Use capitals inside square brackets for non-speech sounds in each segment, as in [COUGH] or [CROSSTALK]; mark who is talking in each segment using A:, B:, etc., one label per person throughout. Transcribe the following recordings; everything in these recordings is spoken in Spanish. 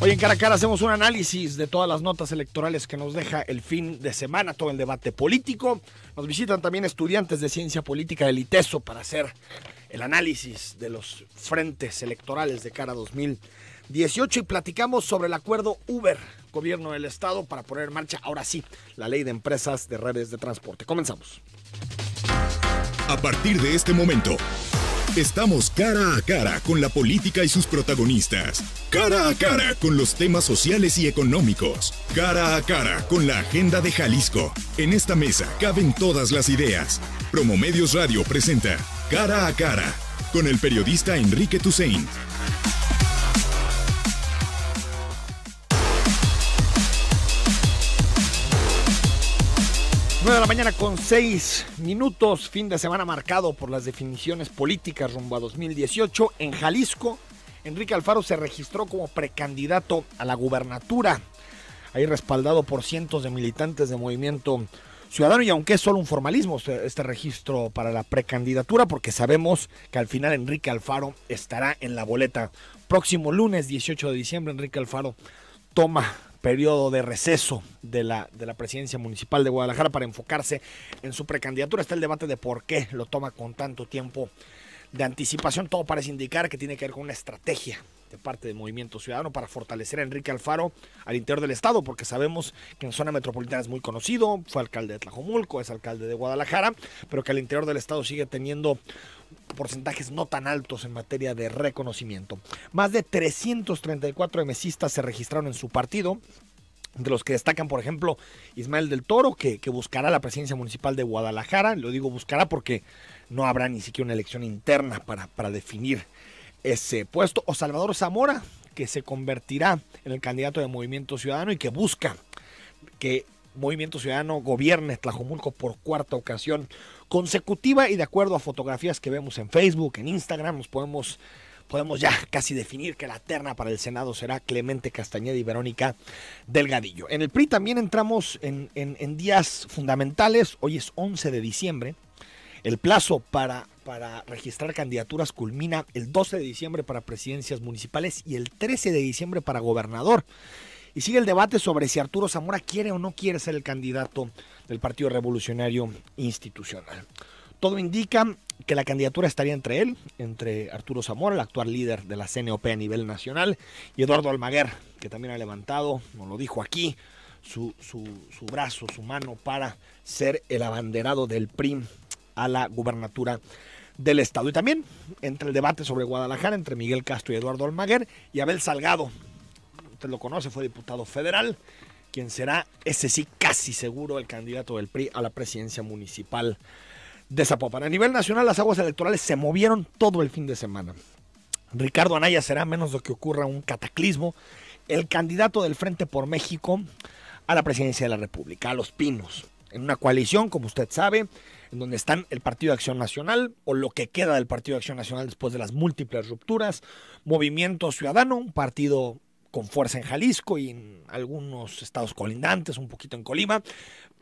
A: Hoy en cara cara hacemos un análisis de todas las notas electorales que nos deja el fin de semana, todo el debate político. Nos visitan también estudiantes de ciencia política del ITESO para hacer el análisis de los frentes electorales de cara a 2018 y platicamos sobre el acuerdo Uber, gobierno del estado, para poner en marcha ahora sí la ley de empresas de redes de transporte. Comenzamos. A partir de este momento. Estamos cara a cara con la política y sus protagonistas. Cara a cara con los temas sociales y económicos. Cara a cara con la agenda de Jalisco. En esta mesa caben todas las ideas. Promomedios Radio presenta Cara a cara con el periodista Enrique Toussaint. 9 de la mañana con 6 minutos, fin de semana marcado por las definiciones políticas rumbo a 2018. En Jalisco, Enrique Alfaro se registró como precandidato a la gubernatura, ahí respaldado por cientos de militantes de movimiento ciudadano y aunque es solo un formalismo este, este registro para la precandidatura, porque sabemos que al final Enrique Alfaro estará en la boleta. Próximo lunes 18 de diciembre, Enrique Alfaro toma periodo de receso de la, de la presidencia municipal de Guadalajara para enfocarse en su precandidatura. Está el debate de por qué lo toma con tanto tiempo de anticipación. Todo parece indicar que tiene que ver con una estrategia de parte del Movimiento Ciudadano para fortalecer a Enrique Alfaro al interior del Estado, porque sabemos que en zona metropolitana es muy conocido, fue alcalde de Tlajomulco, es alcalde de Guadalajara, pero que al interior del Estado sigue teniendo porcentajes no tan altos en materia de reconocimiento. Más de 334 emesistas se registraron en su partido, de los que destacan, por ejemplo, Ismael del Toro, que, que, buscará la presidencia municipal de Guadalajara. Lo digo buscará porque no habrá ni siquiera una elección interna para, para definir ese puesto. O Salvador Zamora, que se convertirá en el candidato de Movimiento Ciudadano y que busca que Movimiento Ciudadano gobierne Tlajomulco por cuarta ocasión consecutiva y de acuerdo a fotografías que vemos en Facebook, en Instagram, nos podemos, podemos ya casi definir que la terna para el Senado será Clemente Castañeda y Verónica Delgadillo. En el PRI también entramos en, días fundamentales, hoy es 11 de diciembre, el plazo para, para registrar candidaturas culmina el 12 de diciembre para presidencias municipales y el 13 de diciembre para gobernador. Y sigue el debate sobre si Arturo Zamora quiere o no quiere ser el candidato del Partido Revolucionario Institucional. Todo indica que la candidatura estaría entre él, entre Arturo Zamora, el actual líder de la CNOP a nivel nacional, y Eduardo Almaguer, que también ha levantado, nos lo dijo aquí, su, su, brazo, su mano para ser el abanderado del PRI a la gubernatura del Estado. Y también entre el debate sobre Guadalajara, entre Miguel Castro y Eduardo Almaguer, y Abel Salgado, usted lo conoce, fue diputado federal, quien será, ese sí, casi seguro, el candidato del PRI a la presidencia municipal de Zapopan. A nivel nacional, las aguas electorales se movieron todo el fin de semana. Ricardo Anaya será menos de que ocurra un cataclismo, el candidato del Frente por México a la presidencia de la República, a Los Pinos, en una coalición, como usted sabe, en donde están el Partido de Acción Nacional o lo que queda del Partido de Acción Nacional después de las múltiples rupturas, Movimiento Ciudadano, un partido con fuerza en Jalisco y en algunos estados colindantes, un poquito en Colima,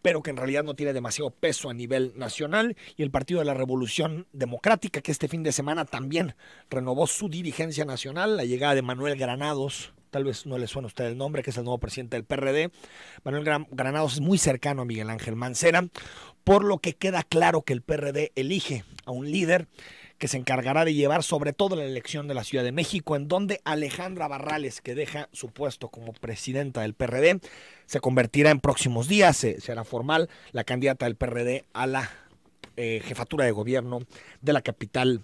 A: pero que en realidad no tiene demasiado peso a nivel nacional. Y el Partido de la Revolución Democrática, que este fin de semana también renovó su dirigencia nacional, la llegada de Manuel Granados. Tal vez no le suene a usted el nombre, que es el nuevo presidente del PRD. Manuel Granados es muy cercano a Miguel Ángel Mancera, por lo que queda claro que el PRD elige a un líder que se encargará de llevar sobre todo la elección de la Ciudad de México, en donde Alejandra Barrales, que deja su puesto como presidenta del PRD, se convertirá en próximos días, se, será formal la candidata del PRD a la eh, jefatura de gobierno de la capital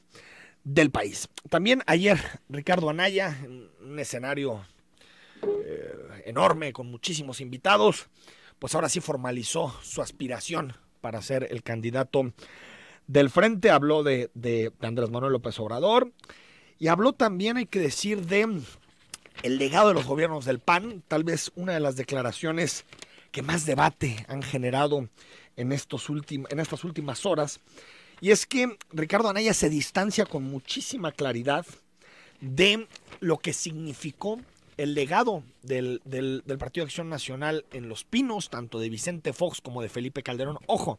A: del país. También ayer Ricardo Anaya, en un escenario eh, enorme con muchísimos invitados, pues ahora sí formalizó su aspiración para ser el candidato del frente, habló de, Andrés Manuel López Obrador y habló también, hay que decir, de el legado de los gobiernos del PAN, tal vez una de las declaraciones que más debate han generado en, estos en estas últimas horas. Y es que Ricardo Anaya se distancia con muchísima claridad de lo que significó el legado del, del Partido de Acción Nacional en Los Pinos, tanto de Vicente Fox como de Felipe Calderón. Ojo,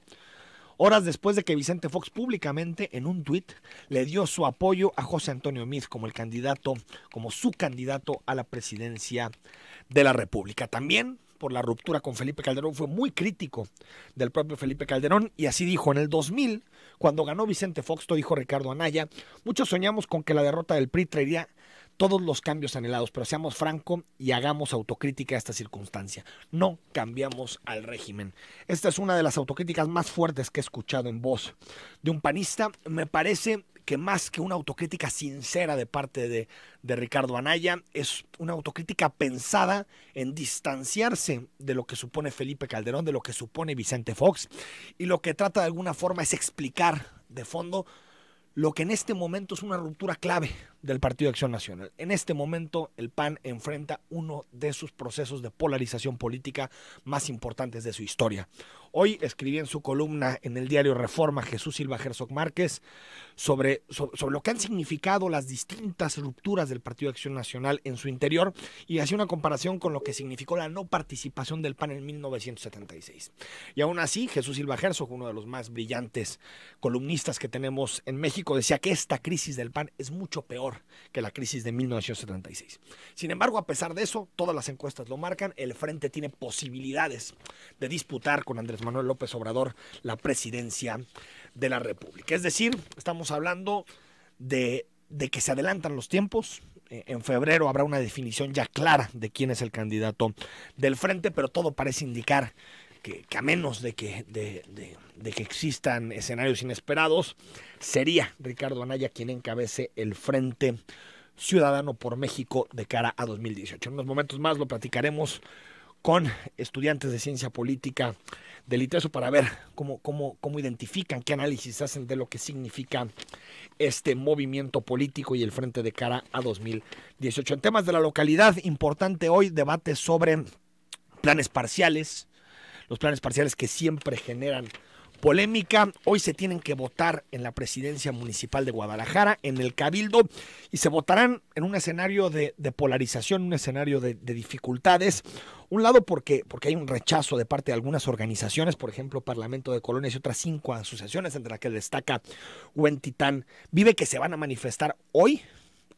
A: horas después de que Vicente Fox públicamente en un tuit le dio su apoyo a José Antonio Miz como el candidato, como su candidato a la presidencia de la República. También por la ruptura con Felipe Calderón fue muy crítico del propio Felipe Calderón y así dijo en el 2000, cuando ganó Vicente Fox, dijo Ricardo Anaya, muchos soñamos con que la derrota del PRI traería todos los cambios anhelados, pero seamos franco y hagamos autocrítica a esta circunstancia. No cambiamos al régimen. Esta es una de las autocríticas más fuertes que he escuchado en voz de un panista. Me parece que más que una autocrítica sincera de parte de, de, Ricardo Anaya, es una autocrítica pensada en distanciarse de lo que supone Felipe Calderón, de lo que supone Vicente Fox, y lo que trata de alguna forma es explicar de fondo lo que en este momento es una ruptura clave del Partido de Acción Nacional. En este momento el PAN enfrenta uno de sus procesos de polarización política más importantes de su historia. Hoy escribí en su columna en el diario Reforma Jesús Silva Herzog Márquez sobre, sobre, lo que han significado las distintas rupturas del Partido de Acción Nacional en su interior y hacía una comparación con lo que significó la no participación del PAN en 1976. Y aún así, Jesús Silva Herzog, uno de los más brillantes columnistas que tenemos en México, decía que esta crisis del PAN es mucho peor que la crisis de 1976. Sin embargo, a pesar de eso, todas las encuestas lo marcan, el frente tiene posibilidades de disputar con Andrés Manuel López Obrador la presidencia de la República. Es decir, estamos hablando de, de que se adelantan los tiempos. Eh, en febrero habrá una definición ya clara de quién es el candidato del frente, pero todo parece indicar que, que, a menos de que, de, de, de que, existan escenarios inesperados, sería Ricardo Anaya quien encabece el Frente Ciudadano por México de cara a 2018. En unos momentos más lo platicaremos con estudiantes de ciencia política del ITESO para ver cómo, cómo, cómo identifican, qué análisis hacen de lo que significa este movimiento político y el frente de cara a 2018. En temas de la localidad, importante hoy debate sobre planes parciales, los planes parciales que siempre generan polémica. Hoy se tienen que votar en la presidencia municipal de Guadalajara, en el Cabildo, y se votarán en un escenario de, polarización, un escenario de, dificultades. Un lado porque, porque hay un rechazo de parte de algunas organizaciones, por ejemplo, Parlamento de Colonias y otras cinco asociaciones, entre las que destaca Titán. Vive que se van a manifestar hoy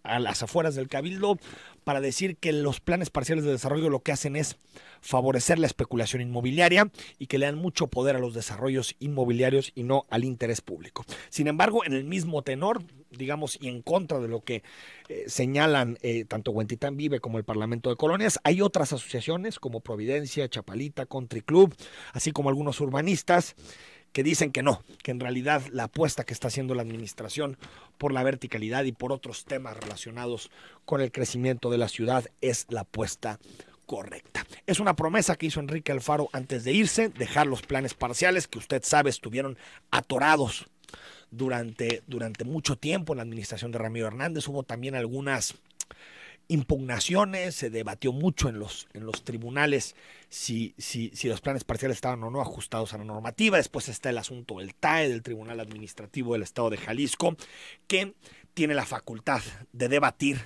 A: a las afueras del Cabildo para decir que los planes parciales de desarrollo lo que hacen es favorecer la especulación inmobiliaria y que le dan mucho poder a los desarrollos inmobiliarios y no al interés público. Sin embargo, en el mismo tenor, digamos, y en contra de lo que eh, señalan eh, tanto Huentitán Vive como el Parlamento de Colonias, hay otras asociaciones como Providencia, Chapalita, Country Club, así como algunos urbanistas que dicen que no, que en realidad la apuesta que está haciendo la administración por la verticalidad y por otros temas relacionados con el crecimiento de la ciudad es la apuesta correcta. Es una promesa que hizo Enrique Alfaro antes de irse, dejar los planes parciales que usted sabe estuvieron atorados durante, durante mucho tiempo en la administración de Ramiro Hernández. Hubo también algunas impugnaciones, se debatió mucho en los, en los tribunales si, si, si, los planes parciales estaban o no ajustados a la normativa. Después está el asunto del TAE, del Tribunal Administrativo del Estado de Jalisco, que tiene la facultad de debatir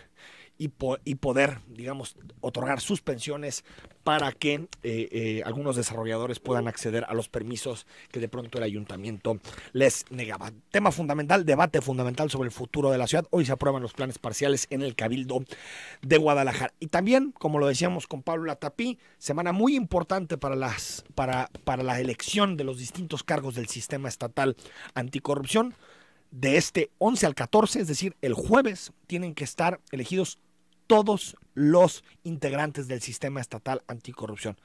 A: y, poder, digamos, otorgar suspensiones para que eh, eh, algunos desarrolladores puedan acceder a los permisos que de pronto el ayuntamiento les negaba. Tema fundamental, debate fundamental sobre el futuro de la ciudad. Hoy se aprueban los planes parciales en el Cabildo de Guadalajara. Y también, como lo decíamos con Pablo Latapí, semana muy importante para, las, para, para la elección de los distintos cargos del sistema estatal anticorrupción. De este 11 al 14, es decir, el jueves, tienen que estar elegidos todos los integrantes del sistema estatal anticorrupción.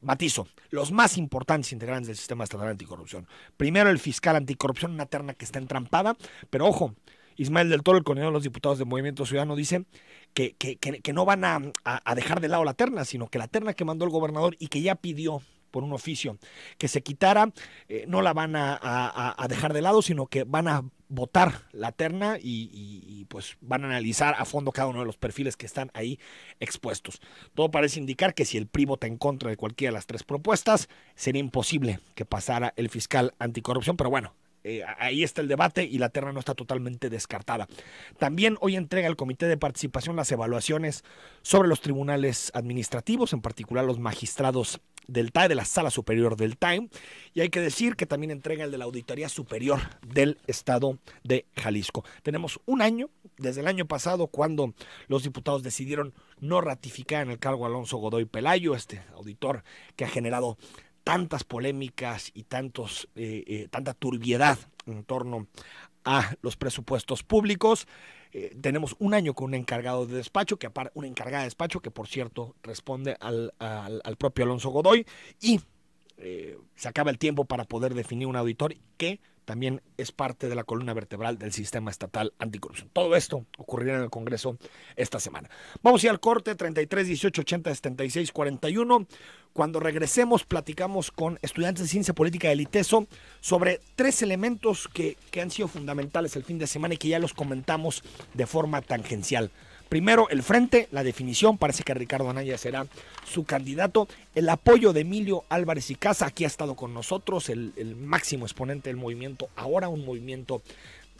A: Matizo, los más importantes integrantes del sistema estatal anticorrupción. Primero el fiscal anticorrupción, una terna que está entrampada, pero ojo, Ismael del Toro, el coordinador de los diputados del Movimiento Ciudadano, dice que, que, que, que no van a, a, dejar de lado la terna, sino que la terna que mandó el gobernador y que ya pidió por un oficio que se quitara, eh, no la van a, dejar de lado, sino que van a votar la terna y, y, pues van a analizar a fondo cada uno de los perfiles que están ahí expuestos. Todo parece indicar que si el PRI vota en contra de cualquiera de las tres propuestas, sería imposible que pasara el fiscal anticorrupción, pero bueno, eh, ahí está el debate y la terna no está totalmente descartada. También hoy entrega el Comité de Participación las evaluaciones sobre los tribunales administrativos, en particular los magistrados del TAE, de la Sala Superior del TAE. Y hay que decir que también entrega el de la Auditoría Superior del Estado de Jalisco. Tenemos un año, desde el año pasado, cuando los diputados decidieron no ratificar en el cargo Alonso Godoy Pelayo, este auditor que ha generado tantas polémicas y tantos, eh, eh, tanta turbiedad en torno a los presupuestos públicos. Eh, tenemos un año con un encargado de despacho, que una encargada de despacho que por cierto responde al, al, al propio Alonso Godoy y se acaba el tiempo para poder definir un auditor que también es parte de la columna vertebral del sistema estatal anticorrupción. Todo esto ocurrirá en el Congreso esta semana. Vamos a ir al corte 33 18 80 76 41. Cuando regresemos platicamos con estudiantes de ciencia política del ITESO sobre tres elementos que, que han sido fundamentales el fin de semana y que ya los comentamos de forma tangencial. Primero, el frente, la definición, parece que Ricardo Anaya será su candidato. El apoyo de Emilio Álvarez y Casa, aquí ha estado con nosotros, el, máximo exponente del movimiento, ahora un movimiento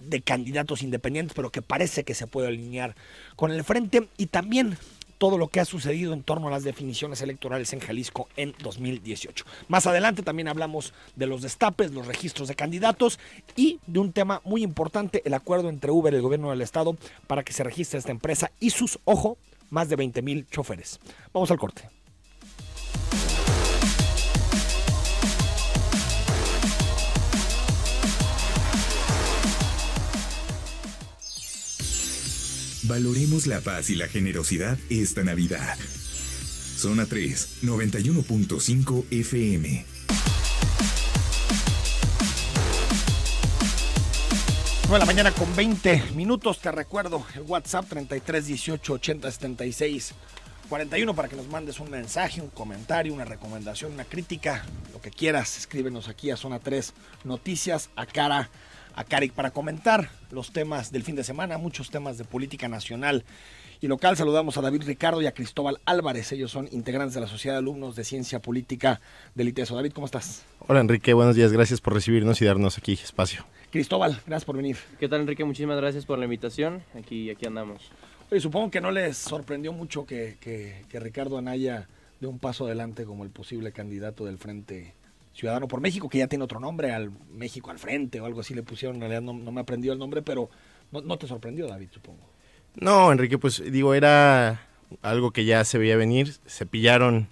A: de candidatos independientes, pero que parece que se puede alinear con el frente. Y también todo lo que ha sucedido en torno a las definiciones electorales en Jalisco en 2018. Más adelante también hablamos de los destapes, los registros de candidatos y de un tema muy importante, el acuerdo entre Uber y el gobierno del estado para que se registre esta empresa y sus, ojo, más de 20 mil choferes. Vamos al corte. Valoremos la paz y la generosidad esta Navidad. Zona 3, 91.5 FM. Bueno, la mañana con 20 minutos, te recuerdo el WhatsApp 33 18 80 76 41 para que nos mandes un mensaje, un comentario, una recomendación, una crítica, lo que quieras, escríbenos aquí a Zona 3 Noticias a cara a Caric para comentar los temas del fin de semana, muchos temas de política nacional y local. Saludamos a David Ricardo y a Cristóbal Álvarez. Ellos son integrantes de la Sociedad de Alumnos de Ciencia Política del ITESO. David, ¿cómo estás?
B: Hola Enrique, buenos días. Gracias por recibirnos y darnos aquí espacio.
C: Cristóbal, gracias por venir. ¿Qué tal Enrique? Muchísimas gracias por la invitación. Aquí, aquí andamos.
A: supongo que no les sorprendió mucho que, Ricardo Anaya dé un paso adelante como el posible candidato del Frente Ciudadano por México, que ya tiene otro nombre, al México al frente o algo así le pusieron, en realidad no, me aprendió el nombre, pero no, te sorprendió David, supongo. No,
B: Enrique, pues digo, era algo que ya se veía venir, se pillaron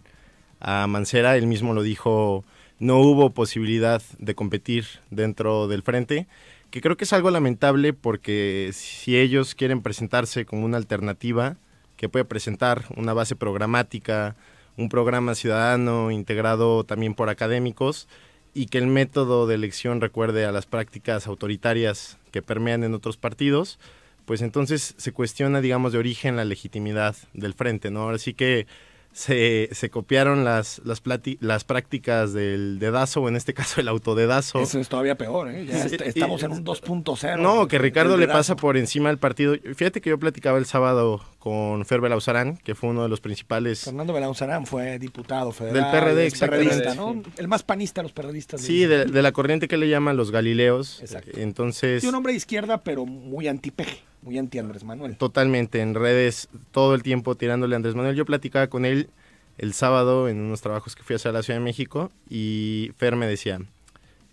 B: a Mancera, él mismo lo dijo, no hubo posibilidad de competir dentro del frente, que creo que es algo lamentable porque si ellos quieren presentarse como una alternativa que puede presentar una base programática, un programa ciudadano integrado también por académicos y que el método de elección recuerde a las prácticas autoritarias que permean en otros partidos, pues entonces se cuestiona, digamos, de origen la legitimidad del frente, ¿no? que se, copiaron las, las, las prácticas del dedazo, o en este [LAUGHS] caso el autodedazo. Eso es
A: todavía peor, ¿eh? estamos en un 2.0. No, que Ricardo le pasa
B: por encima al partido. Fíjate que yo platicaba el sábado con Fer Belauzarán, que fue uno de los principales.
A: Fernando Belauzarán fue diputado federal. Del PRD, exactamente. El más panista de los periodistas. Sí,
B: de, la corriente que le llaman los galileos. Entonces. un hombre
A: de izquierda, pero muy antipeje. Muy anti Andrés Manuel.
B: Totalmente, en redes todo el tiempo tirándole a Andrés Manuel. Yo platicaba con él el sábado en unos trabajos que fui a hacer a la Ciudad de México y Fer me decía,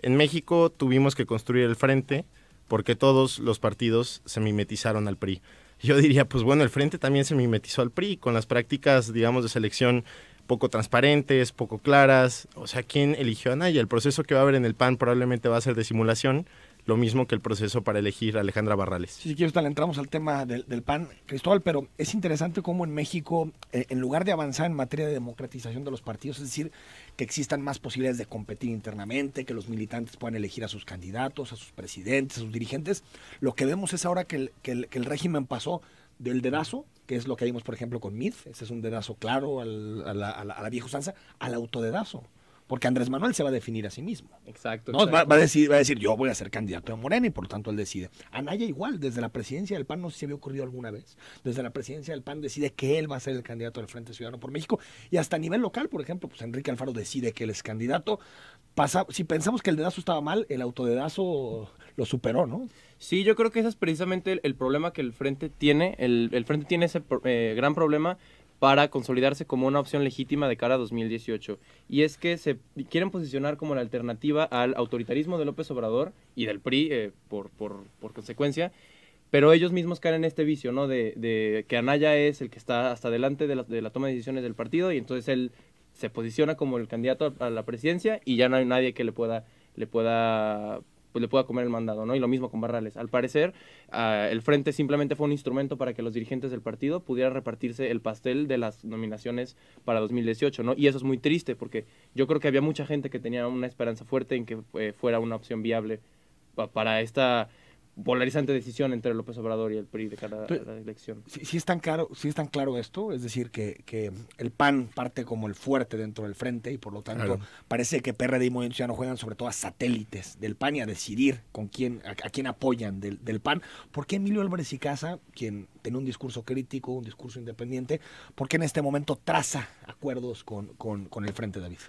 B: en México tuvimos que construir el frente porque todos los partidos se mimetizaron al PRI. Yo diría, pues bueno, el frente también se mimetizó al PRI con las prácticas, digamos, de selección poco transparentes, poco claras. O sea, ¿quién eligió a Naya? El proceso que va a haber en el PAN probablemente va a ser de simulación lo mismo que el proceso para elegir a Alejandra Barrales.
A: si quieres, tal, entramos al tema del, PAN, Cristóbal, pero es interesante cómo en México, eh, en lugar de avanzar en materia de democratización de los partidos, es decir, que existan más posibilidades de competir internamente, que los militantes puedan elegir a sus candidatos, a sus presidentes, a sus dirigentes, lo que vemos es ahora que el, régimen pasó del dedazo, que es lo que vimos, por ejemplo, con MIT, ese es un dedazo claro a, la, a, la, a la vieja usanza, al autodedazo porque Andrés Manuel se va a definir a sí mismo. Exacto. Va, a decir, va a decir, yo voy a ser candidato de Morena y por tanto él decide. Anaya igual, desde la presidencia del PAN, no sé si se había ocurrido alguna vez, desde la presidencia del PAN decide que él va a ser el candidato del Frente Ciudadano por México y hasta a nivel local, por ejemplo, pues Enrique Alfaro decide que él es candidato. Pasa, si pensamos que el dedazo estaba mal, el autodedazo lo superó, ¿no?
C: Sí, yo creo que ese es precisamente el, problema que el Frente tiene. El, Frente tiene ese eh, gran problema para consolidarse como una opción legítima de cara a 2018. Y es que se quieren posicionar como la alternativa al autoritarismo de López Obrador y del PRI, eh, por, consecuencia, pero ellos mismos caen en este vicio, ¿no? De, que Anaya es el que está hasta delante de la, toma de decisiones del partido y entonces él se posiciona como el candidato a la presidencia y ya no hay nadie que le pueda, le pueda pues le pueda comer el mandado, ¿no? Y lo mismo con Barrales. Al parecer, ah, el frente simplemente fue un instrumento para que los dirigentes del partido pudieran repartirse el pastel de las nominaciones para 2018, ¿no? Y eso es muy triste porque yo creo que había mucha gente que tenía una esperanza fuerte en que eh, fuera una opción viable para esta polarizante decisión entre López Obrador y el PRI de cara a la elección. Sí,
A: es tan claro, es tan claro esto, es decir, que, el PAN parte como el fuerte dentro del frente y por lo tanto parece que PRD y Movimiento no juegan sobre todo a satélites del PAN y a decidir con quién, a, quién apoyan del, PAN. ¿Por qué Emilio Álvarez y Casa, quien tiene un discurso crítico, un discurso independiente, por qué en este momento traza acuerdos con, con, el frente, David?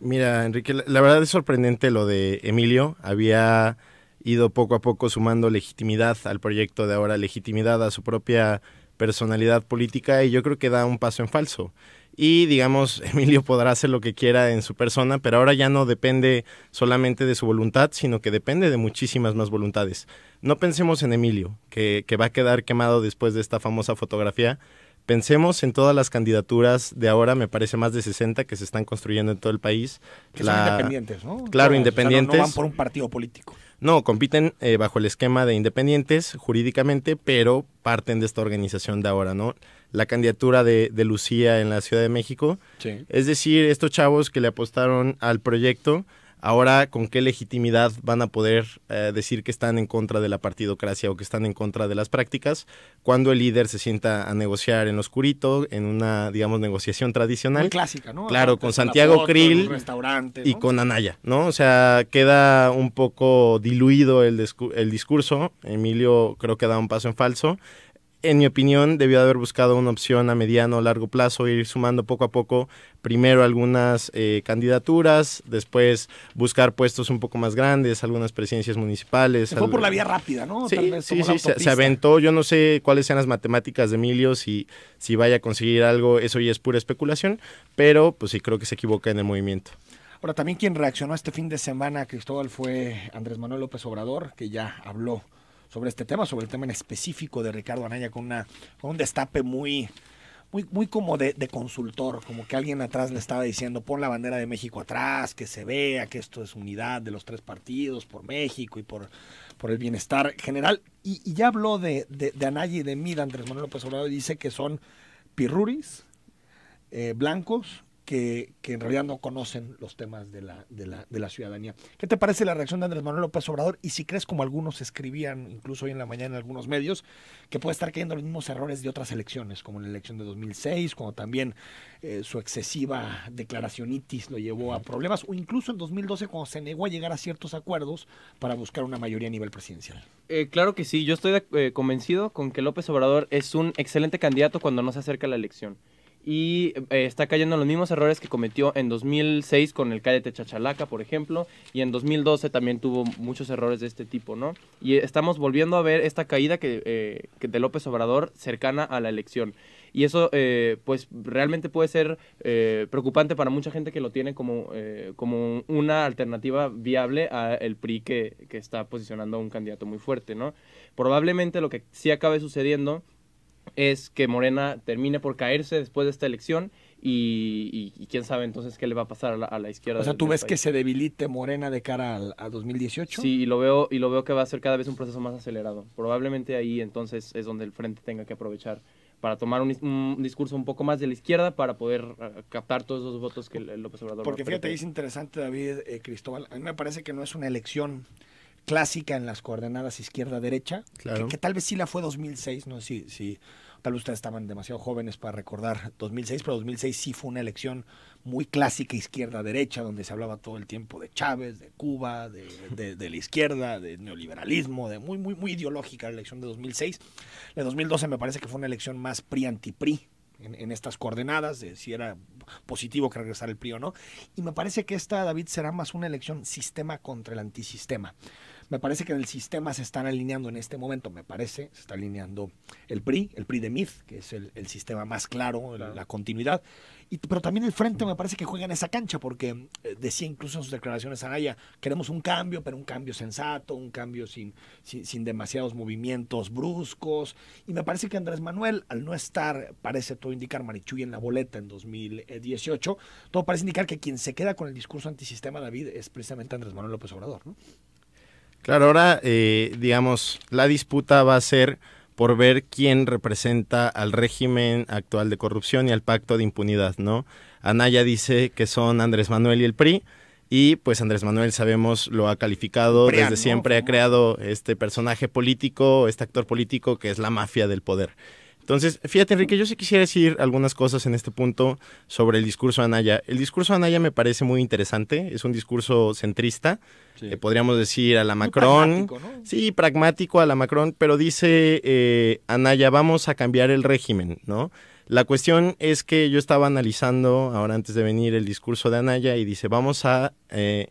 B: Mira, Enrique, la verdad es sorprendente lo de Emilio. Había ido poco a poco sumando legitimidad al proyecto de ahora, legitimidad a su propia personalidad política y yo creo que da un paso en falso. Y digamos, [LAUGHS] Emilio podrá hacer lo que quiera en su persona, pero ahora ya no depende solamente de su voluntad, sino que depende de muchísimas más voluntades. No pensemos en Emilio, que, va a quedar quemado después de esta famosa fotografía. Pensemos en todas las candidaturas de ahora, me parece más de 60 que se están construyendo en todo el país. Que son independientes, ¿no? Claro, independientes. no van por un
A: partido político.
B: No, compiten eh, bajo el esquema de independientes jurídicamente, pero parten de esta organización de ahora, ¿no? La candidatura de, de Lucía en la Ciudad de México. Es decir, estos chavos que le apostaron al proyecto ahora con qué legitimidad van a poder eh, decir que están en contra de la partidocracia o que están en contra de las prácticas cuando el líder se sienta a negociar en oscurito, en una, digamos, negociación tradicional. clásica,
A: ¿no? Claro, con Santiago Krill
B: y con Anaya, ¿no? O sea, queda un poco diluido el, el discurso. Emilio creo que da un paso en falso en mi opinión, debió haber buscado una opción a mediano o largo plazo, ir sumando poco a poco, primero algunas eh, candidaturas, después buscar puestos un poco más grandes, algunas presidencias municipales. Se fue por la vía
A: rápida, ¿no? Sí, Tal vez sí, sí se, aventó.
B: Yo no sé cuáles sean las matemáticas de Emilio, si, si vaya a conseguir algo, eso ya es pura especulación, pero pues sí creo que se equivoca en el movimiento.
A: Ahora, también quien reaccionó este fin de semana, Cristóbal, fue Andrés Manuel López Obrador, que ya habló sobre este tema, sobre el tema en específico de Ricardo Anaya, con, una, con un destape muy, muy, muy como de, consultor, como que alguien atrás le estaba diciendo, pon la bandera de México atrás, que se vea que esto es unidad de los tres partidos por México y por, por el bienestar general. Y, ya habló de, de, Anaya y de mí, de Andrés Manuel López Obrador, y dice que son pirruris, eh, blancos que, en realidad no conocen los temas de la, ciudadanía. ¿Qué te parece la reacción de Andrés Manuel López Obrador? Y si crees, como algunos escribían, incluso hoy en la mañana en algunos medios, que puede estar cayendo los mismos errores de otras elecciones, como en la elección de 2006, cuando también eh, su excesiva declaracionitis lo llevó a problemas, o incluso en 2012, cuando se negó a llegar a ciertos acuerdos para buscar una mayoría a nivel presidencial.
C: Eh, claro que sí, yo estoy eh, convencido con que López Obrador es un excelente candidato cuando no se acerca a la elección y eh, está cayendo los mismos errores que cometió en 2006 con el Cállate Chachalaca, por ejemplo, y en 2012 también tuvo muchos errores de este tipo, ¿no? Y estamos volviendo a ver esta caída que, eh, de López Obrador cercana a la elección. Y eso, eh, pues, realmente puede ser preocupante para mucha gente que lo tiene como, como una alternativa viable al PRI que, que está posicionando a un candidato muy fuerte, ¿no? Probablemente lo que sí acabe sucediendo es que Morena termine por caerse después de esta elección y, quién sabe entonces qué le va a pasar a la, izquierda. O sea, ¿tú ves que se
A: debilite Morena de cara al, a 2018? Sí, y lo, veo,
C: y lo veo que va a ser cada vez un proceso más acelerado. Probablemente ahí entonces es donde el frente tenga que aprovechar para tomar un, discurso un poco más de la izquierda para poder eh, captar todos esos votos que López Obrador. Porque fíjate, es
A: interesante, David eh, Cristóbal, a mí me parece que no es una elección clásica en las coordenadas izquierda-derecha, que, tal vez sí la fue 2006, no si, tal vez ustedes estaban demasiado jóvenes para recordar 2006, pero 2006 sí fue una elección muy clásica izquierda-derecha, donde se hablaba todo el tiempo de Chávez, de Cuba, de, la izquierda, de neoliberalismo, de muy, muy, muy ideológica la elección de 2006. La de 2012 me parece que fue una elección más PRI-anti-PRI, en, en, estas coordenadas, de si era positivo que regresara el PRI o no. Y me parece que esta, David, será más una elección sistema contra el antisistema. Me parece que en el sistema se están alineando en este momento, me parece, se está alineando el PRI, el PRI de MIF, que es el, sistema más claro, la continuidad. Y, pero también el frente me parece que juega en esa cancha, porque eh, decía incluso en sus declaraciones Araya, queremos un cambio, pero un cambio sensato, un cambio sin, sin, sin demasiados movimientos bruscos. Y me parece que Andrés Manuel, al no estar, parece todo indicar Marichuy en la boleta en 2018, todo parece indicar que quien se queda con el discurso antisistema, David, es precisamente Andrés Manuel López Obrador, ¿no?
B: Claro, ahora, eh, digamos, la disputa va a ser por ver quién representa al régimen actual de corrupción y al pacto de impunidad, ¿no? Anaya dice que son Andrés Manuel y el PRI, y pues Andrés Manuel, sabemos, lo ha calificado desde siempre, ha creado este personaje político, este actor político que es la mafia del poder. Entonces, fíjate, Enrique, yo sí quisiera decir algunas cosas en este punto sobre el discurso de Anaya. El discurso de Anaya me parece muy interesante, es un discurso centrista, eh, podríamos decir a la Macron. Sí, pragmático a la Macron, pero dice eh, Anaya, vamos a cambiar el régimen, ¿no? La cuestión es que yo estaba analizando ahora antes de venir el discurso de Anaya y dice, vamos a eh,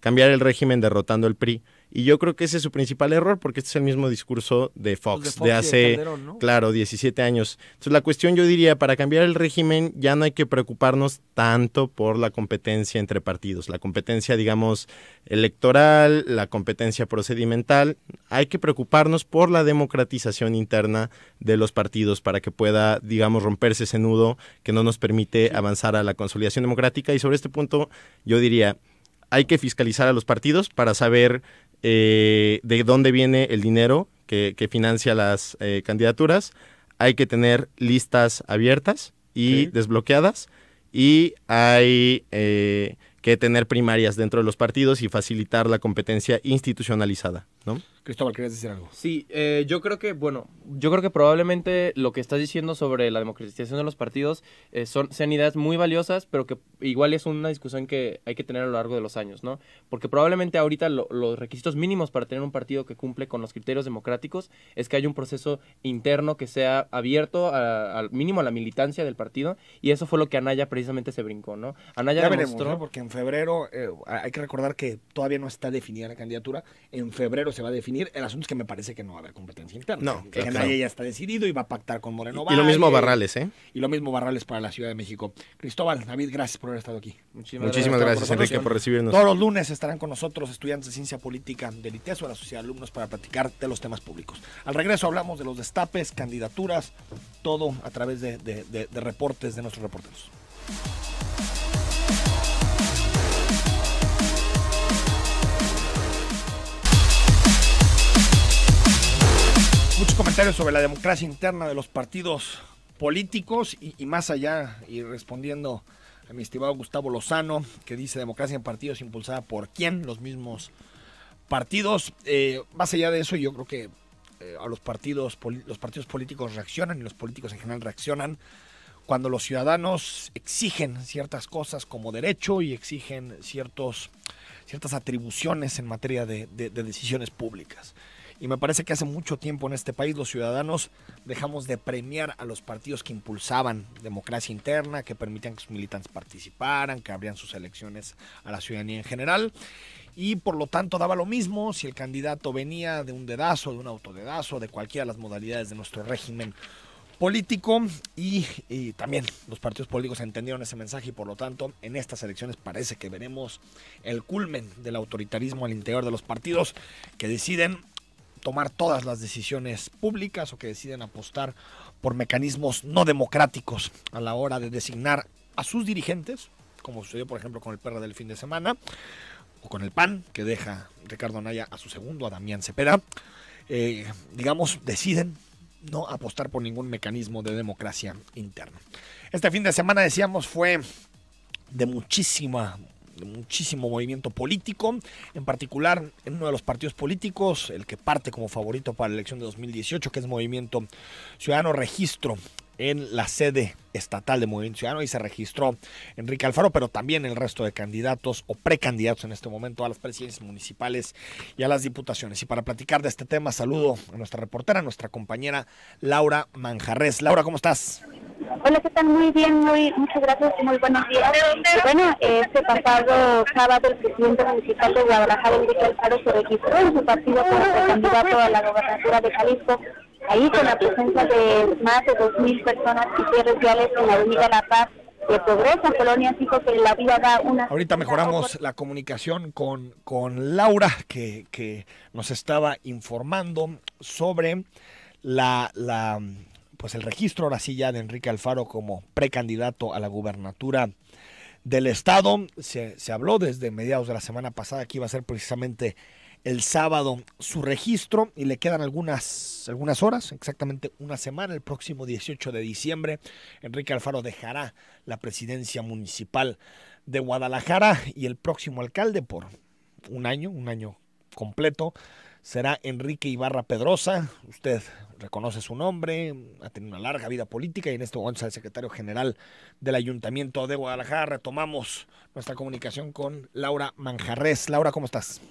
B: cambiar el régimen derrotando el PRI. Y yo creo que ese es su principal error, porque este es el mismo discurso de pues Fox, de, hace, claro, 17 años. Entonces la cuestión yo diría, para cambiar el régimen ya no hay que preocuparnos tanto por la competencia entre partidos, la competencia, digamos, electoral, la competencia procedimental. Hay que preocuparnos por la democratización interna de los partidos para que pueda, digamos, romperse ese nudo que no nos permite avanzar a la consolidación democrática. Y sobre este punto yo diría, hay que fiscalizar a los partidos para saber eh, de dónde viene el dinero que, financia las eh, candidaturas. Hay que tener listas abiertas y desbloqueadas y hay eh, que tener primarias dentro de los partidos y facilitar la competencia institucionalizada,
A: ¿no?
C: Cristóbal, querías decir algo. Sí, eh, yo creo que, bueno, yo creo que probablemente lo que estás diciendo sobre la democratización de los partidos eh, son, sean ideas muy valiosas, pero que igual es una discusión que hay que tener a lo largo de los años, ¿no? Porque probablemente ahorita los requisitos mínimos para tener un partido que cumple con los criterios democráticos es que haya un proceso interno que sea abierto al mínimo a la militancia del partido, y eso fue lo que Anaya precisamente se brincó, ¿no? Anaya demostró... ¿no?
A: Porque en febrero, eh, hay que recordar que todavía no está definida la candidatura, en febrero se va a definir el asunto es que me parece que no va a haber competencia interna. No, que nadie ya está decidido y va a pactar con Moreno. Y, y lo mismo Barrales, ¿eh? Y lo mismo Barrales para la Ciudad de México. Cristóbal, David, gracias por haber estado aquí. Muchísimas, gracias, Enrique, por recibirnos. Todos los lunes estarán con nosotros estudiantes de ciencia política del ITESO de la Sociedad de Alumnos para platicar de los temas públicos. Al regreso hablamos de los destapes, candidaturas, todo a través de reportes de nuestros reporteros. Muchos comentarios sobre la democracia interna de los partidos políticos y, más allá, y respondiendo a mi estimado Gustavo Lozano, que dice democracia en partidos impulsada por quién, los mismos partidos. Eh, más allá de eso, yo creo que eh, a los partidos, los partidos políticos reaccionan y los políticos en general reaccionan cuando los ciudadanos exigen ciertas cosas como derecho y exigen ciertos, ciertas atribuciones en materia de decisiones públicas. Y me parece que hace mucho tiempo en este país los ciudadanos dejamos de premiar a los partidos que impulsaban democracia interna, que permitían que sus militantes participaran, que abrían sus elecciones a la ciudadanía en general. Y por lo tanto daba lo mismo si el candidato venía de un dedazo, de un autodedazo, de cualquiera de las modalidades de nuestro régimen político y, también los partidos políticos entendieron ese mensaje y por lo tanto en estas elecciones parece que veremos el culmen del autoritarismo al interior de los partidos que deciden tomar todas las decisiones públicas o que deciden apostar por mecanismos no democráticos a la hora de designar a sus dirigentes, como sucedió por ejemplo con el perro del fin de semana, o con el PAN, que deja Ricardo Anaya a su segundo, a Damián Cepeda, eh, digamos, deciden no apostar por ningún mecanismo de democracia interna. Este fin de semana, decíamos, fue de muchísima, muchísimo movimiento político, en particular en uno de los partidos políticos, el que parte como favorito para la elección de 2018, que es Movimiento Ciudadano Registro en la sede estatal de Movimiento Ciudadano y se registró Enrique Alfaro, pero también el resto de candidatos o precandidatos en este momento a las presidencias municipales y a las diputaciones. Y para platicar de este tema, saludo a nuestra reportera, nuestra compañera Laura Manjarres. Laura, ¿cómo
D: estás? Hola, ¿qué tal? Muy bien, muy, muchas gracias, y muy buenos días. Bueno, este pasado sábado el presidente municipal de Guadalajara, Enrique Alfaro, se registró en su partido como este candidato a la gobernatura de Jalisco, ahí con la presencia de más de 2.000 personas y cierres reales en la avenida La Paz de Progresa, Colonia, dijo que la vida da una... Ahorita mejoramos
A: la comunicación con, con Laura, que, que nos estaba informando sobre la... la pues el registro ahora sí ya de Enrique Alfaro como precandidato a la gubernatura del estado. Se, habló desde mediados de la semana pasada que iba a ser precisamente el sábado su registro y le quedan algunas, algunas horas, exactamente una semana, el próximo 18 de diciembre. Enrique Alfaro dejará la presidencia municipal de Guadalajara y el próximo alcalde por un año, un año completo será Enrique Ibarra Pedrosa. Usted reconoce su nombre, ha tenido una larga vida política y en este momento es el secretario general del Ayuntamiento de Guadalajara. Retomamos nuestra
D: comunicación con Laura
A: Manjarres. Laura, ¿cómo estás?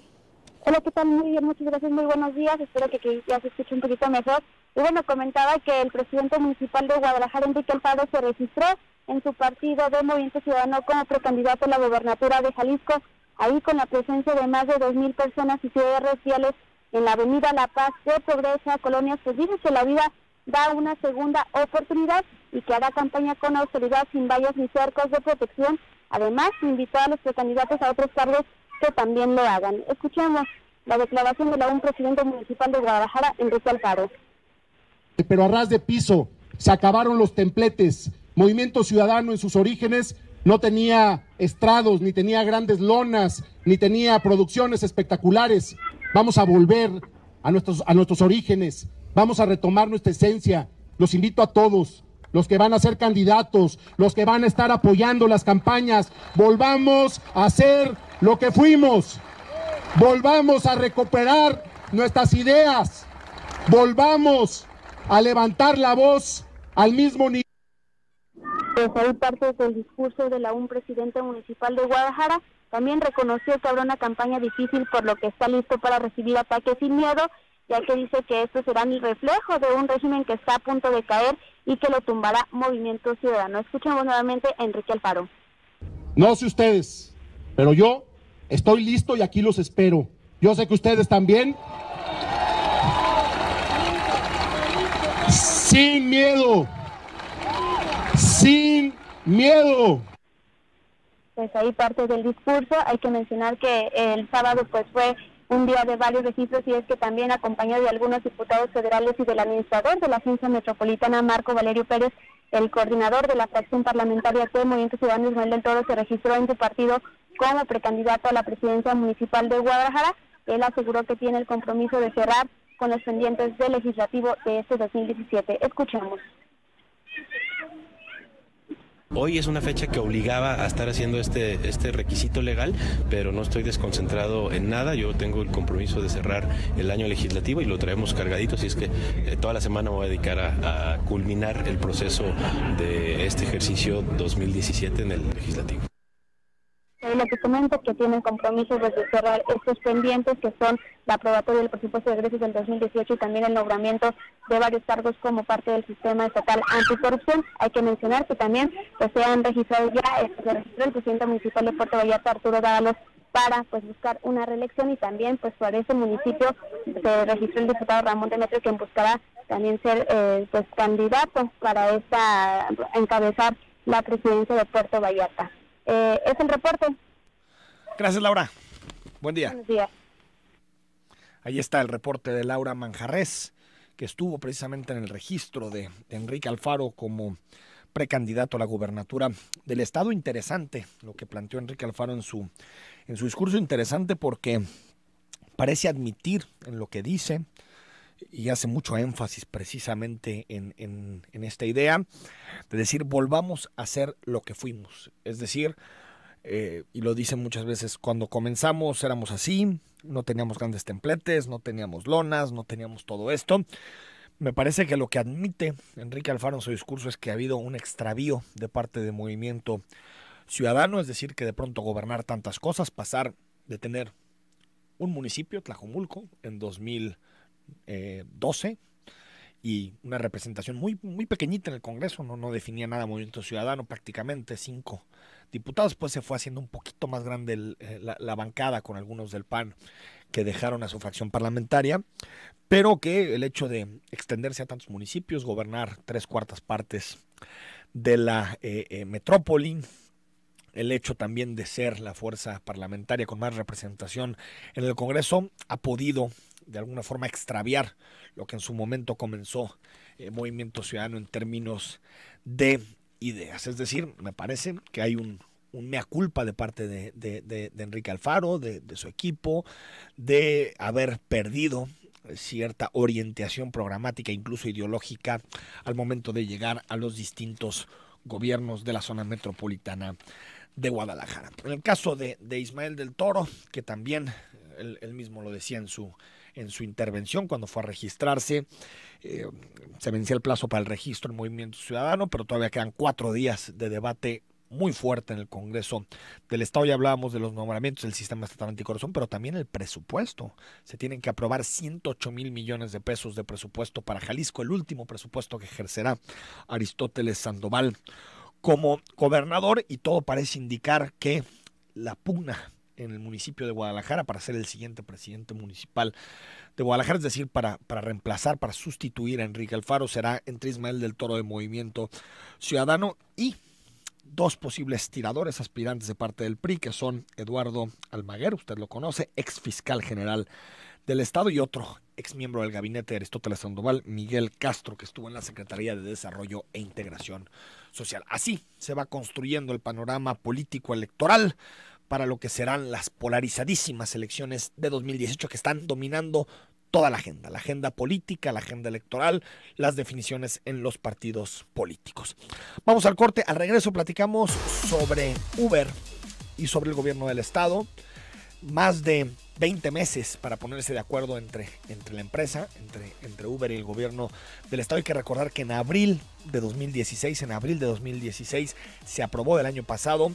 D: Hola, ¿qué tal? Muy bien, muchas gracias, muy buenos días. Espero que, ya se escuche un poquito mejor. Y bueno, comentaba que el presidente municipal de Guadalajara, Enrique Alfaro, se registró en su partido de Movimiento Ciudadano como precandidato a la gobernatura de Jalisco. Ahí con la presencia de más de 2.000 personas y ciudadanos fieles, en la Avenida La Paz de Progresa, Colonia dice que la vida da una segunda oportunidad y que hará campaña con autoridad sin vallas ni cercos de protección. Además, invitó a los candidatos a otros cargos que también lo hagan. Escuchemos la declaración de la un presidente municipal de Guadalajara, Enrique Alfaro.
B: Eh, pero a ras de piso, se acabaron los templetes. Movimiento Ciudadano en sus orígenes no tenía estrados, ni tenía grandes lonas, ni tenía producciones espectaculares vamos a volver a nuestros, a nuestros orígenes, vamos a retomar nuestra esencia. Los invito a todos, los que van a ser candidatos, los que van a estar apoyando las campañas, volvamos a ser lo que fuimos, volvamos a recuperar
D: nuestras ideas, volvamos a levantar la voz al mismo nivel. Pues parte del discurso de la un presidente municipal de Guadalajara. También reconoció que habrá una campaña difícil por lo que está listo para recibir ataques sin miedo, ya que dice que estos será el reflejo de un régimen que está a punto de caer y que lo tumbará Movimiento Ciudadano. Escuchemos nuevamente a Enrique Alfaro. No sé ustedes,
B: pero yo estoy listo y aquí los espero. Yo sé que ustedes también.
D: Sin miedo. Sin miedo pues ahí parte del discurso. Hay que mencionar que el sábado pues fue un día de varios registros y es que también acompañado de algunos diputados federales y del administrador de la Agencia Metropolitana, Marco Valerio Pérez, el coordinador de la fracción parlamentaria de Movimiento Ciudadano Ismael del Todo, se registró en su partido como precandidato a la presidencia municipal de Guadalajara. Él aseguró que tiene el compromiso de cerrar con los pendientes del legislativo de este 2017. Escuchamos.
B: Hoy es una fecha que obligaba a estar haciendo este, este requisito legal, pero no estoy desconcentrado en nada. Yo tengo el compromiso de cerrar el año legislativo y lo traemos cargadito, así es que eh, toda la semana voy a dedicar a, a culminar el proceso de este ejercicio 2017 en el legislativo
D: en eh, los documentos que tienen compromisos de cerrar estos pendientes, que son la aprobatoria del presupuesto de egresos del 2018 y también el nombramiento de varios cargos como parte del sistema estatal anticorrupción. Hay que mencionar que también pues, se han registrado ya, eh, el presidente municipal de Puerto Vallarta, Arturo Dávalos, para pues buscar una reelección y también pues para ese municipio se registró el diputado Ramón Demetrio quien buscará también ser eh, pues candidato para esta encabezar la presidencia de Puerto Vallarta. Eh, es el reporte. Gracias, Laura. Buen día. Buen día.
A: Ahí está el reporte de Laura Manjarres, que estuvo precisamente en el registro de, de Enrique Alfaro como precandidato a la gubernatura del estado. Interesante lo que planteó Enrique Alfaro en su, en su discurso, interesante porque parece admitir en lo que dice y hace mucho énfasis precisamente en, esta idea de decir volvamos a ser lo que fuimos. Es decir, eh, y lo dicen muchas veces, cuando comenzamos éramos así, no teníamos grandes templetes, no teníamos lonas, no teníamos todo esto. Me parece que lo que admite Enrique Alfaro en su discurso es que ha habido un extravío de parte del movimiento ciudadano, es decir, que de pronto gobernar tantas cosas, pasar de tener un municipio, Tlajomulco, en 2000 12 eh, y una representación muy, muy pequeñita en el Congreso, no, no definía nada Movimiento Ciudadano, prácticamente cinco diputados, pues se fue haciendo un poquito más grande eh, la, bancada con algunos del PAN que dejaron a su fracción parlamentaria, pero que el hecho de extenderse a tantos municipios, gobernar tres cuartas partes de la eh, metrópoli, el hecho también de ser la fuerza parlamentaria con más representación en el Congreso ha podido de alguna forma extraviar lo que en su momento comenzó el eh, Movimiento Ciudadano en términos de ideas. Es decir, me parece que hay un, mea culpa de parte de, Enrique Alfaro, de, su equipo, de haber perdido cierta orientación programática, incluso ideológica, al momento de llegar a los distintos gobiernos de la zona metropolitana de Guadalajara. En el caso de, Ismael del Toro, que también eh, él mismo lo decía en su, en su intervención cuando fue a registrarse. Eh, se vencía el plazo para el registro del Movimiento Ciudadano, pero todavía quedan cuatro días de debate muy fuerte en el Congreso del Estado. Ya hablábamos de los nombramientos del sistema estatal anticorrupción, pero también el presupuesto. Se tienen que aprobar 108 mil millones de pesos de presupuesto para Jalisco, el último presupuesto que ejercerá Aristóteles Sandoval como gobernador y todo parece indicar que la pugna en el municipio de Guadalajara para ser el siguiente presidente municipal de Guadalajara, es decir, para, para reemplazar, para sustituir a Enrique Alfaro, será entre Ismael del Toro de Movimiento Ciudadano y dos posibles tiradores aspirantes de parte del PRI, que son Eduardo Almaguer, usted lo conoce, ex fiscal general del Estado, y otro ex miembro del gabinete de Aristóteles Sandoval, Miguel Castro, que estuvo en la Secretaría de Desarrollo e Integración Social. Así se va construyendo el panorama político electoral para lo que serán las polarizadísimas elecciones de 2018 que están dominando toda la agenda, la agenda política, la agenda electoral, las definiciones en los partidos políticos. Vamos al corte, al regreso platicamos sobre Uber y sobre el gobierno del estado. Más de 20 meses para ponerse de acuerdo entre, entre la empresa, entre, entre Uber y el gobierno del estado. Hay que recordar que en abril de 2016, en abril de 2016, se aprobó el año pasado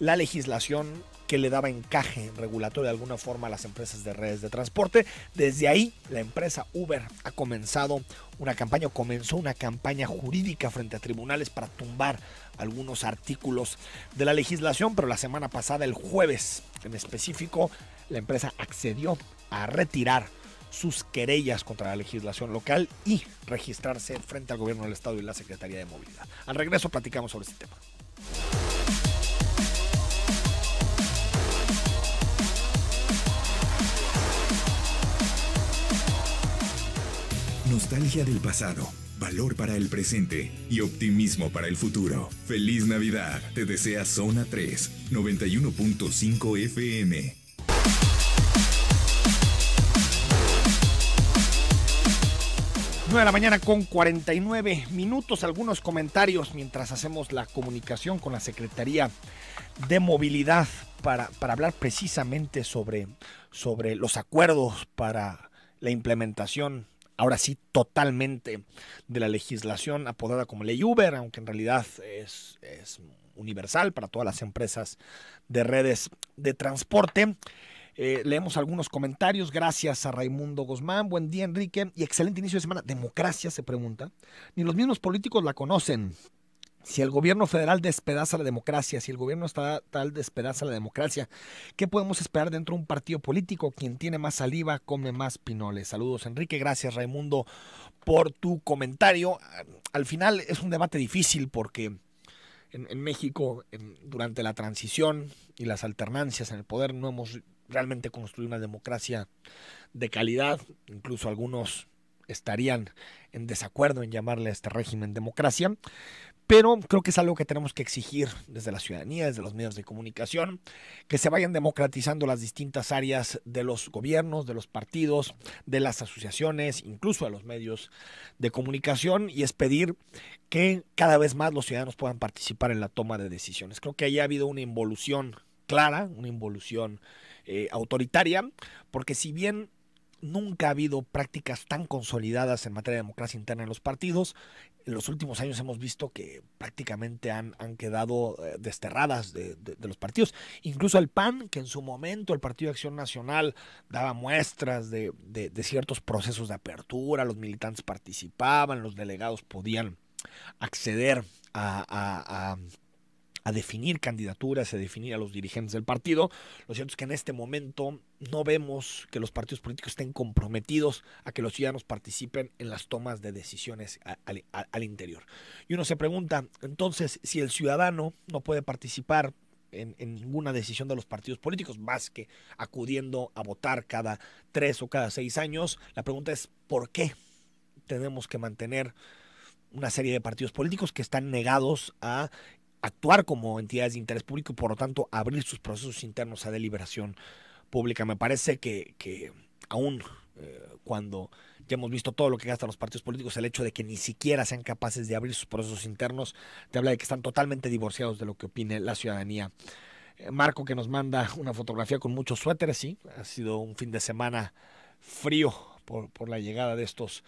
A: la legislación que le daba encaje regulatorio de alguna forma a las empresas de redes de transporte. Desde ahí, la empresa Uber ha comenzado una campaña, comenzó una campaña jurídica frente a tribunales para tumbar algunos artículos de la legislación, pero la semana pasada, el jueves en específico, la empresa accedió a retirar sus querellas contra la legislación local y registrarse frente al gobierno del Estado y la Secretaría de Movilidad. Al regreso platicamos sobre este tema. Nostalgia del pasado, valor para el presente y optimismo para el futuro. Feliz Navidad, te desea Zona 3, 91.5 FM. 9 de la mañana con 49 minutos, algunos comentarios mientras hacemos la comunicación con la Secretaría de Movilidad para, para hablar precisamente sobre, sobre los acuerdos para la implementación ahora sí totalmente de la legislación apodada como ley Uber, aunque en realidad es, universal para todas las empresas de redes de transporte. Eh, leemos algunos comentarios. Gracias a Raimundo Guzmán. Buen día, Enrique. Y excelente inicio de semana. Democracia, se pregunta. Ni los mismos políticos la conocen. Si el gobierno federal despedaza la democracia, si el gobierno estatal despedaza la democracia, ¿qué podemos esperar dentro de un partido político? Quien tiene más saliva come más pinoles. Saludos Enrique, gracias Raimundo por tu comentario. Al final es un debate difícil porque en, México durante la transición y las alternancias en el poder no hemos realmente construido una democracia de calidad. Incluso algunos estarían en desacuerdo en llamarle a este régimen democracia, pero creo que es algo que tenemos que exigir desde la ciudadanía, desde los medios de comunicación, que se vayan democratizando las distintas áreas de los gobiernos, de los partidos, de las asociaciones, incluso de los medios de comunicación, y es pedir que cada vez más los ciudadanos puedan participar en la toma de decisiones. Creo que ahí ha habido una involución clara, una involución eh, autoritaria, porque si bien nunca ha habido prácticas tan consolidadas en materia de democracia interna en los partidos. En los últimos años hemos visto que prácticamente han, quedado eh, desterradas de, los partidos. Incluso el PAN, que en su momento el Partido de Acción Nacional daba muestras de, ciertos procesos de apertura, los militantes participaban, los delegados podían acceder a a definir candidaturas, a definir a los dirigentes del partido. Lo cierto es que en este momento no vemos que los partidos políticos estén comprometidos a que los ciudadanos participen en las tomas de decisiones al, interior. Y uno se pregunta, entonces, si el ciudadano no puede participar en, en, ninguna decisión de los partidos políticos, más que acudiendo a votar cada tres o cada seis años, la pregunta es, ¿por qué tenemos que mantener una serie de partidos políticos que están negados a actuar como entidades de interés público y por lo tanto abrir sus procesos internos a deliberación pública. Me parece que, aún eh, cuando ya hemos visto todo lo que gastan los partidos políticos, el hecho de que ni siquiera sean capaces de abrir sus procesos internos, te habla de que están totalmente divorciados de lo que opine la ciudadanía. Eh, Marco que nos manda una fotografía con muchos suéteres, sí, ha sido un fin de semana frío por, por la llegada de estos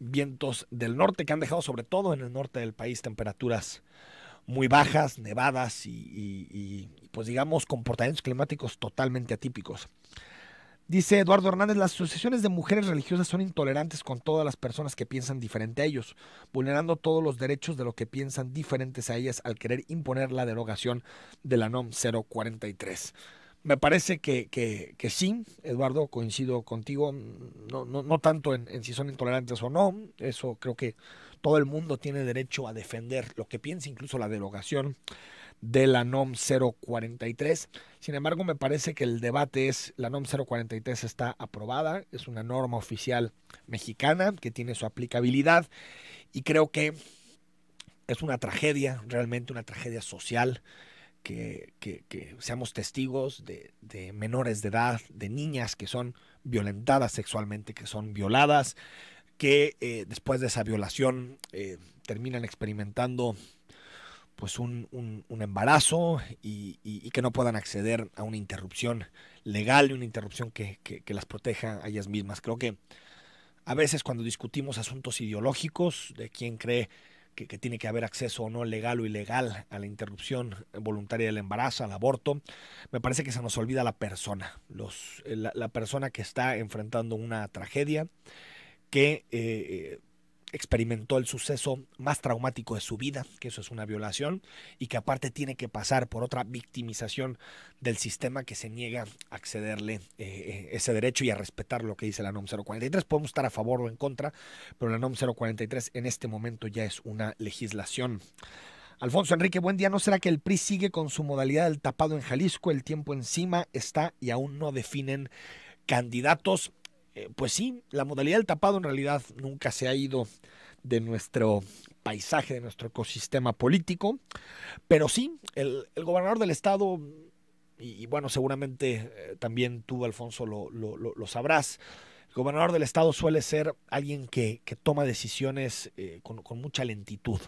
A: vientos del norte que han dejado sobre todo en el norte del país temperaturas muy bajas, nevadas y, pues digamos comportamientos climáticos totalmente atípicos. Dice Eduardo Hernández, las asociaciones de mujeres religiosas son intolerantes con todas las personas que piensan diferente a ellos, vulnerando todos los derechos de los que piensan diferentes a ellas al querer imponer la derogación de la NOM 043. Me parece que, sí, Eduardo, coincido contigo, no, tanto en si son intolerantes o no, eso creo que todo el mundo tiene derecho a defender lo que piensa, incluso la derogación de la NOM 043. Sin embargo, me parece que el debate es, la NOM 043 está aprobada, es una norma oficial mexicana que tiene su aplicabilidad y creo que es una tragedia, realmente una tragedia social. Que, seamos testigos de menores de edad, de niñas que son violentadas sexualmente, que son violadas, que eh, después de esa violación eh, terminan experimentando pues un, embarazo y, que no puedan acceder a una interrupción legal y una interrupción que, las proteja a ellas mismas. Creo que a veces cuando discutimos asuntos ideológicos de quién cree que, tiene que haber acceso o no legal o ilegal a la interrupción voluntaria del embarazo, al aborto, me parece que se nos olvida la persona, los, eh, la persona que está enfrentando una tragedia, que eh, experimentó el suceso más traumático de su vida, que eso es una violación, y que aparte tiene que pasar por otra victimización del sistema que se niega a accederle eh, eh, ese derecho y a respetar lo que dice la NOM 043. Podemos estar a favor o en contra, pero la NOM 043 en este momento ya es una legislación. Alfonso Enrique, buen día. ¿No será que el PRI sigue con su modalidad del tapado en Jalisco? El tiempo encima está y aún no definen candidatos. Eh, pues sí, la modalidad del tapado en realidad nunca se ha ido de nuestro paisaje, de nuestro ecosistema político, pero sí, el, gobernador del estado, y, bueno, seguramente eh, también tú, Alfonso, lo, sabrás, el gobernador del estado suele ser alguien que, toma decisiones eh, con, mucha lentitud.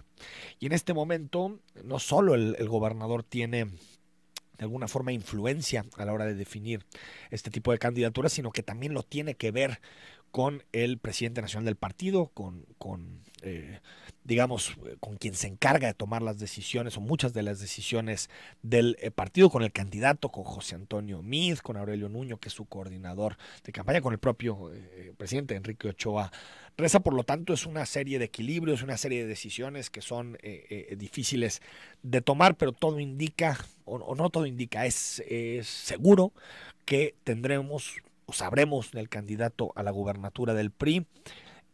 A: Y en este momento, no solo el gobernador tiene de alguna forma influencia a la hora de definir este tipo de candidaturas, sino que también lo tiene que ver con el presidente nacional del partido, con, eh, digamos, con quien se encarga de tomar las decisiones o muchas de las decisiones del eh, partido, con el candidato, con José Antonio Mid, con Aurelio Nuño, que es su coordinador de campaña, con el propio eh, presidente Enrique Ochoa Reza. Por lo tanto, es una serie de equilibrios, una serie de decisiones que son difíciles de tomar, pero todo indica o, no todo indica, es, seguro que tendremos o sabremos del candidato a la gubernatura del PRI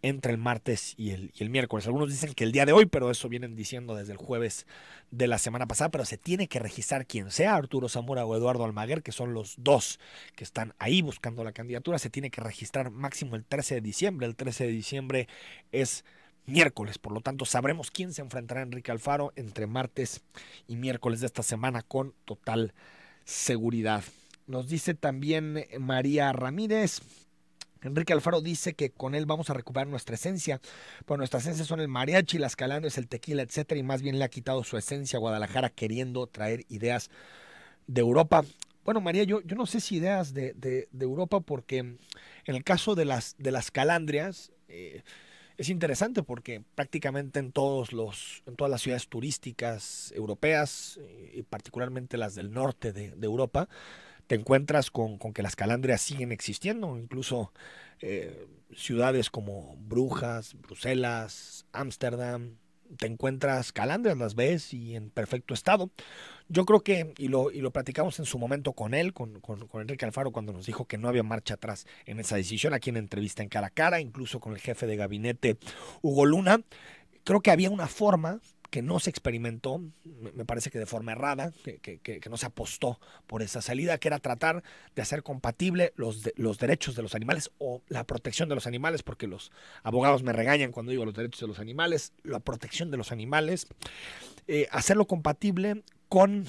A: entre el martes y el, y el, miércoles. Algunos dicen que el día de hoy, pero eso vienen diciendo desde el jueves de la semana pasada, pero se tiene que registrar quien sea, Arturo Zamora o Eduardo Almaguer, que son los dos que están ahí buscando la candidatura, se tiene que registrar máximo el 13 de diciembre. El 13 de diciembre es miércoles. Por lo tanto, sabremos quién se enfrentará a Enrique Alfaro entre martes y miércoles de esta semana con total seguridad. Nos dice también eh, María Ramírez. Enrique Alfaro dice que con él vamos a recuperar nuestra esencia, pero pues nuestra esencia son el mariachi, las calandres, el tequila, etcétera, y más bien le ha quitado su esencia a Guadalajara queriendo traer ideas de Europa. Bueno, María, yo, yo no sé si ideas de, Europa, porque en el caso de las, de las calandrias, eh, es interesante porque prácticamente en, todos los, en todas las ciudades turísticas europeas, eh, y particularmente las del norte de, Europa, te encuentras con, que las calandrias siguen existiendo, incluso eh, ciudades como Brujas, Bruselas, Ámsterdam, te encuentras calandrias, las ves y en perfecto estado. Yo creo que, y lo, y lo platicamos en su momento con él, con, con, con, Enrique Alfaro, cuando nos dijo que no había marcha atrás en esa decisión, aquí en entrevista en cara a cara, incluso con el jefe de gabinete, Hugo Luna, creo que había una forma que no se experimentó, me parece que de forma errada, que, no se apostó por esa salida, que era tratar de hacer compatible los, los derechos de los animales o la protección de los animales, porque los abogados me regañan cuando digo los derechos de los animales, la protección de los animales, eh, hacerlo compatible con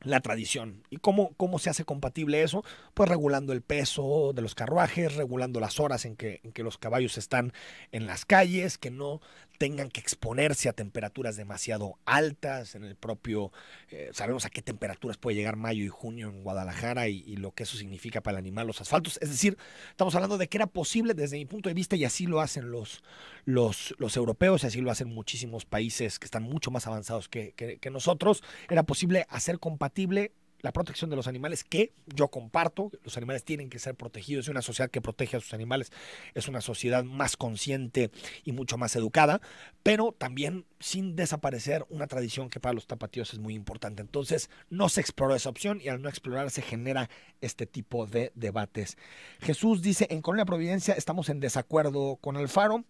A: la tradición. ¿Y cómo, cómo se hace compatible eso? Pues regulando el peso de los carruajes, regulando las horas en que, en que los caballos están en las calles, que no tengan que exponerse a temperaturas demasiado altas, en el propio, eh, sabemos a qué temperaturas puede llegar mayo y junio en Guadalajara y, lo que eso significa para el animal, los asfaltos. Es decir, estamos hablando de que era posible desde mi punto de vista y así lo hacen los, los, europeos y así lo hacen muchísimos países que están mucho más avanzados que nosotros, era posible hacer compatible la protección de los animales, que yo comparto, los animales tienen que ser protegidos y una sociedad que protege a sus animales es una sociedad más consciente y mucho más educada, pero también sin desaparecer una tradición que para los tapatíos es muy importante. Entonces no se exploró esa opción y al no explorar se genera este tipo de debates. Jesús dice, en Colonia Providencia estamos en desacuerdo con Alfaro.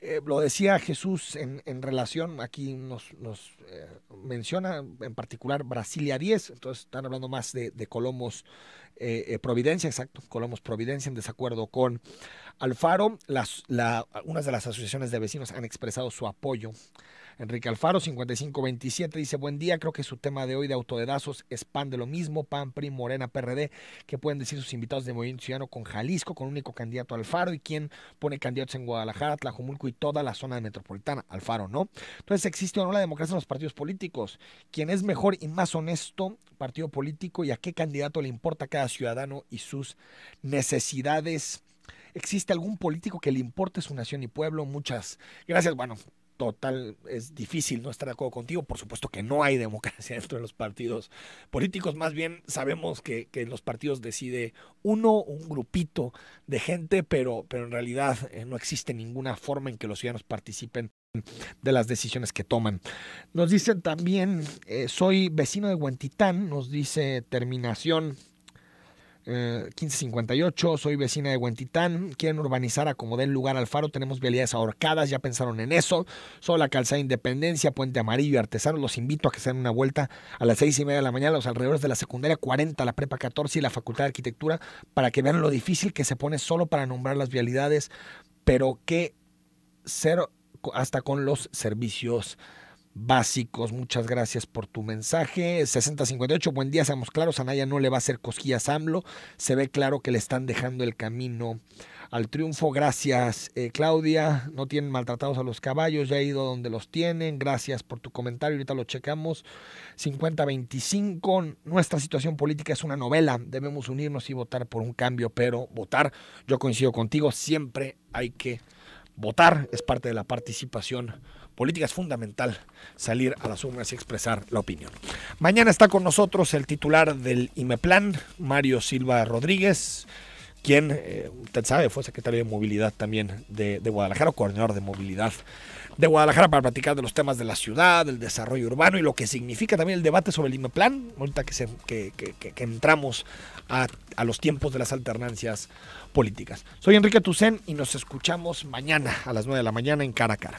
A: Eh, lo decía Jesús en, en relación, aquí nos, nos eh, menciona en particular Brasilia 10, entonces están hablando más de, Colomos eh, Providencia, exacto, Colomos Providencia en desacuerdo con Alfaro. Las, la, unas de las asociaciones de vecinos han expresado su apoyo Enrique Alfaro, 5527, dice, buen día, creo que su tema de hoy de autodedazos es pan de lo mismo, pan, PRI, Morena, PRD, ¿Qué pueden decir sus invitados de Movimiento Ciudadano con Jalisco, con único candidato Alfaro y quién pone candidatos en Guadalajara, Tlajumulco y toda la zona metropolitana, Alfaro, ¿no? Entonces existe o no la democracia en los partidos políticos, ¿Quién es mejor y más honesto partido político y a qué candidato le importa cada ciudadano y sus necesidades. ¿Existe algún político que le importe su nación y pueblo? Muchas gracias. Bueno, total, es difícil no estar de acuerdo contigo. Por supuesto que no hay [LAUGHS] democracia dentro de los partidos políticos. Más bien sabemos que, que los partidos decide uno, un grupito de gente, pero, pero en realidad eh, no existe ninguna forma en que los ciudadanos participen de las decisiones que toman. Nos dicen también, eh, soy vecino de Huentitán, nos dice terminación 1558, eh, soy vecina de Huentitán, quieren urbanizar acomodar lugar al faro, tenemos vialidades ahorcadas, ya pensaron en eso, solo la calzada Independencia, Puente Amarillo, y artesano, los invito a que se den una vuelta a las seis y media de la mañana, a los alrededores de la secundaria 40, la prepa 14 y la Facultad de Arquitectura, para que vean lo difícil que se pone solo para nombrar las vialidades, pero que ser hasta con los servicios básicos. Muchas gracias por tu mensaje. 6058, buen día, seamos claros, Anaya no le va a hacer cosquillas a AMLO. Se ve claro que le están dejando el camino al triunfo. Gracias, eh, Claudia. No tienen maltratados a los caballos, ya he ido donde los tienen. Gracias por tu comentario, ahorita lo checamos. 5025, nuestra situación política es una novela. Debemos unirnos y votar por un cambio, pero votar, yo coincido contigo, siempre hay que votar. Es parte de la participación política es fundamental salir a las urnas y expresar la opinión. Mañana está con nosotros el titular del IMEPLAN, Mario Silva Rodríguez quien, eh, usted sabe, fue secretario de movilidad también de, Guadalajara, coordinador de movilidad de Guadalajara para platicar de los temas de la ciudad, del desarrollo urbano y lo que significa también el debate sobre el IMEPLAN, ahorita que, entramos a, los tiempos de las alternancias políticas. Soy Enrique Tucen y nos escuchamos mañana a las 9 de la mañana en Cara a Cara.